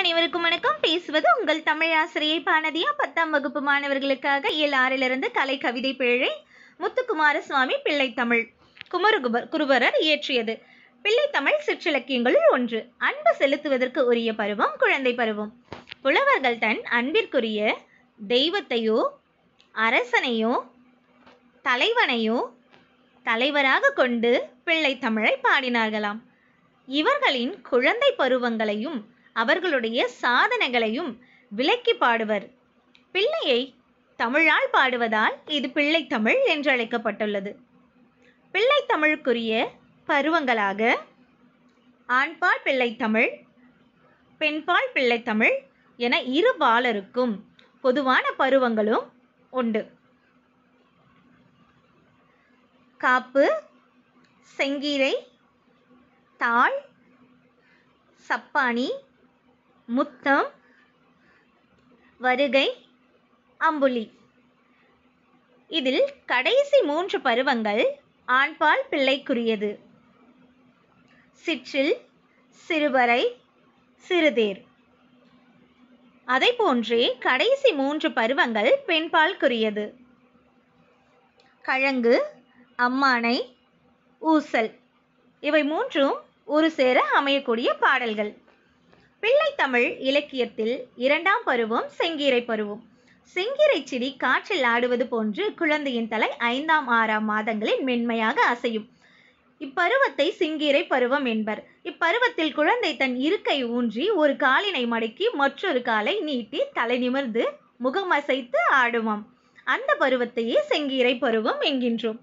அனைவருக்கும் வணக்கம் பேசுவது உங்கள் தமிழ் ஆசிரியை பானதியா பத்தாம் வகுப்பு மாணவர்களுக்காக இயல் ஆறிலிருந்து கலை கவிதை பிழை முத்துக்குமாரசுவாமி சுவாமி பிள்ளை தமிழ் குமரகுபர் குருபரர் இயற்றியது பிள்ளை தமிழ் சிற்றிலக்கியங்களுள் ஒன்று அன்பு செலுத்துவதற்கு உரிய பருவம் குழந்தை பருவம் புலவர்கள் தன் அன்பிற்குரிய தெய்வத்தையோ அரசனையோ தலைவனையோ தலைவராக கொண்டு பிள்ளை தமிழை பாடினார்களாம் இவர்களின் குழந்தை பருவங்களையும் அவர்களுடைய சாதனைகளையும் விலக்கி பாடுவர் பிள்ளையை தமிழால் பாடுவதால் இது பிள்ளை தமிழ் என்று அழைக்கப்பட்டுள்ளது பிள்ளை தமிழுக்குரிய பருவங்களாக ஆண்பால் பிள்ளை தமிழ் பெண்பால் பிள்ளை தமிழ் என இரு பாலருக்கும் பொதுவான பருவங்களும் உண்டு காப்பு செங்கீரை தாள் சப்பானி முத்தம் வருகை அம்புலி இதில் கடைசி மூன்று பருவங்கள் ஆண்பால் பிள்ளைக்குரியது சிற்றில் சிறுவரை சிறுதேர் அதை போன்றே கடைசி மூன்று பருவங்கள் பெண்பால்குரியது கழங்கு அம்மானை ஊசல் இவை மூன்றும் ஒரு சேர அமையக்கூடிய பாடல்கள் பிள்ளை தமிழ் இலக்கியத்தில் இரண்டாம் பருவம் செங்கீரை பருவம் செங்கீரை செடி காற்றில் ஆடுவது போன்று குழந்தையின் தலை ஐந்தாம் ஆறாம் மாதங்களில் மென்மையாக அசையும் இப்பருவத்தை சிங்கீரை பருவம் என்பர் இப்பருவத்தில் குழந்தை தன் இருக்கை ஊன்றி ஒரு காலினை மடக்கி மற்றொரு காலை நீட்டி தலை நிமிர்ந்து முகம் அசைத்து ஆடுவோம் அந்த பருவத்தையே செங்கீரை பருவம் என்கின்றோம்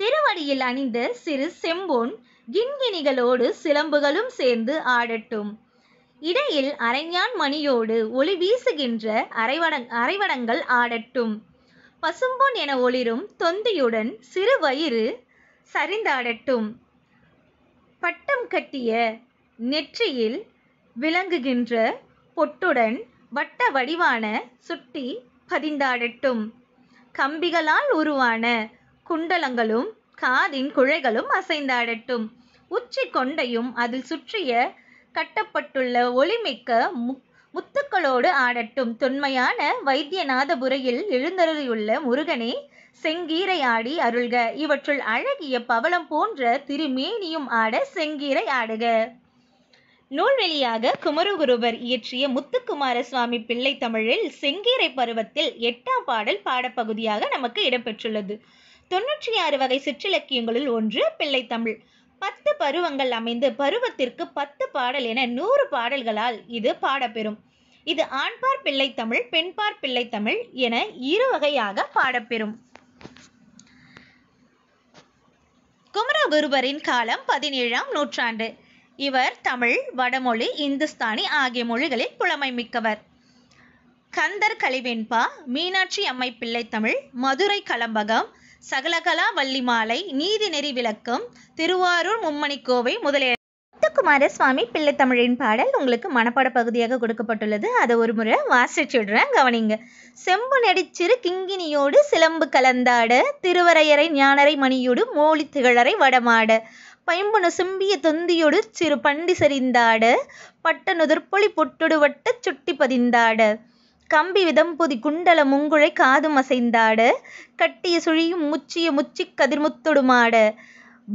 திருவடியில் அணிந்த சிறு செம்பொன் கிண்கிணிகளோடு சிலம்புகளும் சேர்ந்து ஆடட்டும் இடையில் அரைஞான் மணியோடு ஒளி வீசுகின்ற அரைவடங் அரைவடங்கள் ஆடட்டும் பசும்பொன் என ஒளிரும் தொந்தியுடன் சிறு வயிறு சரிந்தாடட்டும் பட்டம் கட்டிய நெற்றியில் விளங்குகின்ற பொட்டுடன் வட்ட வடிவான சுட்டி பதிந்தாடட்டும் கம்பிகளால் உருவான குண்டலங்களும் காதின் குழைகளும் அசைந்தாடட்டும் உச்சி கொண்டையும் அதில் சுற்றிய கட்டப்பட்டுள்ள ஒளிமிக்க முத்துக்களோடு ஆடட்டும் தொன்மையான வைத்தியநாதபுரையில் எழுந்தருளியுள்ள முருகனே செங்கீரை ஆடி அருள்க இவற்றுள் அழகிய பவளம் போன்ற திருமேனியும் ஆட செங்கீரை ஆடுக நூல்வெளியாக குமரகுருவர் இயற்றிய முத்துக்குமார சுவாமி பிள்ளை தமிழில் செங்கீரை பருவத்தில் எட்டாம் பாடல் பாடப்பகுதியாக நமக்கு இடம்பெற்றுள்ளது தொன்னூற்றி ஆறு வகை சிற்றிலக்கியங்களுள் ஒன்று பிள்ளைத்தமிழ் பத்து பருவங்கள் அமைந்து பருவத்திற்கு பத்து பாடல் என நூறு பாடல்களால் இது பாடப்பெறும் இது ஆண்பார் பிள்ளைத்தமிழ் பெண்பார் பிள்ளைத்தமிழ் என இரு வகையாக பாடப்பெறும் குமரகுருபரின் காலம் பதினேழாம் நூற்றாண்டு இவர் தமிழ் வடமொழி இந்துஸ்தானி ஆகிய மொழிகளில் புலமை மிக்கவர் கந்தர் கலிவெண்பா மீனாட்சி அம்மை பிள்ளைத்தமிழ் மதுரை கலம்பகம் சகலகலா வள்ளிமாலை நெறி விளக்கம் திருவாரூர் மும்மணிக்கோவை முதலே முத்துக்குமார சுவாமி பிள்ளை தமிழின் பாடல் உங்களுக்கு மனப்பாட பகுதியாக கொடுக்கப்பட்டுள்ளது அதை ஒரு முறை வாசிச்சுடுறேன் கவனிங்க செம்பு நெடிச்சிறு கிங்கினியோடு சிலம்பு கலந்தாட திருவரையரை ஞானரை மணியோடு மோழி திகழரை வடமாட பைம்புன சிம்பிய தொந்தியோடு சிறு பண்டி செறிந்தாட பட்ட நுதற்பொழி சுட்டி பதிந்தாட கம்பி விதம்புதி குண்டல முங்குழை அசைந்தாட கட்டிய சுழியும் முச்சிய முச்சி கதிர்முத்தொடுமாட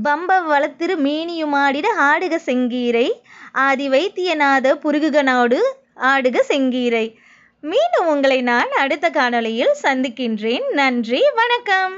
பம்ப வளத்திரு மேனியுமாடிட ஆடுக செங்கீரை ஆதி வைத்தியநாத புருகுகனோடு ஆடுக செங்கீரை மீண்டும் உங்களை நான் அடுத்த காணொலியில் சந்திக்கின்றேன் நன்றி வணக்கம்